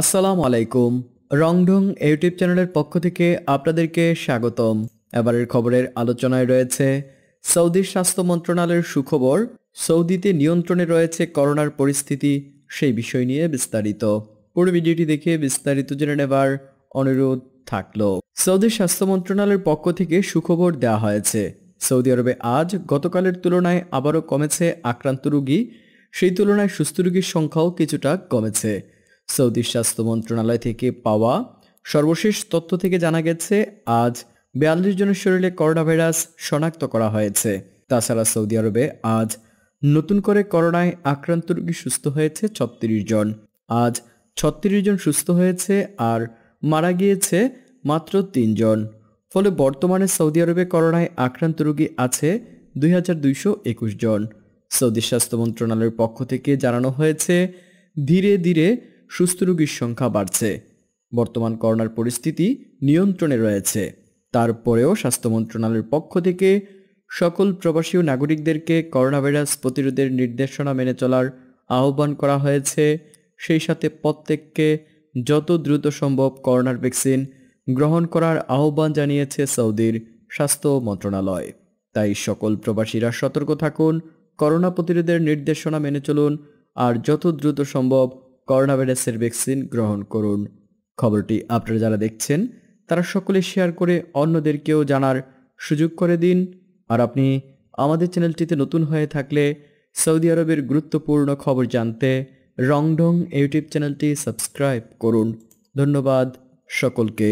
আসসালামু আলাইকুম রংডং ইউটিউব চ্যানেলের পক্ষ থেকে আপনাদেরকে স্বাগতম এবারের খবরের আলোচনায় রয়েছে সৌদির স্বাস্থ্য মন্ত্রণালয়ের সুখবর সৌদিতে নিয়ন্ত্রণে রয়েছে করোনার পরিস্থিতি সেই বিষয় নিয়ে বিস্তারিত পুরো ভিডিওটি দেখে বিস্তারিত জেনে নেবার অনুরোধ থাকলো সৌদি স্বাস্থ্য মন্ত্রণালয়ের পক্ষ থেকে সুখবর দেওয়া হয়েছে সৌদি আরবে আজ গতকালের তুলনায় আবারও কমেছে আক্রান্ত রোগী সেই তুলনায় সুস্থ রোগীর সংখ্যাও কিছুটা কমেছে সৌদি স্বাস্থ্য মন্ত্রণালয় থেকে পাওয়া সর্বশেষ তথ্য থেকে জানা গেছে আজ বিয়াল্লিশ জনের শরীরে করোনা ভাইরাস শনাক্ত করা হয়েছে তাছাড়া সৌদি আরবে আজ নতুন করে করোনায় আক্রান্ত রোগী সুস্থ হয়েছে ছত্রিশ জন আজ ছত্রিশ জন সুস্থ হয়েছে আর মারা গিয়েছে মাত্র তিনজন ফলে বর্তমানে সৌদি আরবে করোনায় আক্রান্ত রোগী আছে দুই জন সৌদি স্বাস্থ্য মন্ত্রণালয়ের পক্ষ থেকে জানানো হয়েছে ধীরে ধীরে সুস্থ রোগীর সংখ্যা বাড়ছে বর্তমান করোনার পরিস্থিতি নিয়ন্ত্রণে রয়েছে তারপরেও স্বাস্থ্য মন্ত্রণালয়ের পক্ষ থেকে সকল প্রবাসী ও নাগরিকদেরকে করোনা ভাইরাস প্রতিরোধের নির্দেশনা মেনে চলার আহ্বান করা হয়েছে সেই সাথে প্রত্যেককে যত দ্রুত সম্ভব করোনার ভ্যাকসিন গ্রহণ করার আহ্বান জানিয়েছে সৌদির স্বাস্থ্য মন্ত্রণালয় তাই সকল প্রবাসীরা সতর্ক থাকুন করোনা প্রতিরোধের নির্দেশনা মেনে চলুন আর যত দ্রুত সম্ভব করোনা ভাইরাসের ভ্যাকসিন গ্রহণ করুন খবরটি আপনারা যারা দেখছেন তারা সকলে শেয়ার করে অন্যদেরকেও জানার সুযোগ করে দিন আর আপনি আমাদের চ্যানেলটিতে নতুন হয়ে থাকলে সৌদি আরবের গুরুত্বপূর্ণ খবর জানতে রংডং ইউটিউব চ্যানেলটি সাবস্ক্রাইব করুন ধন্যবাদ সকলকে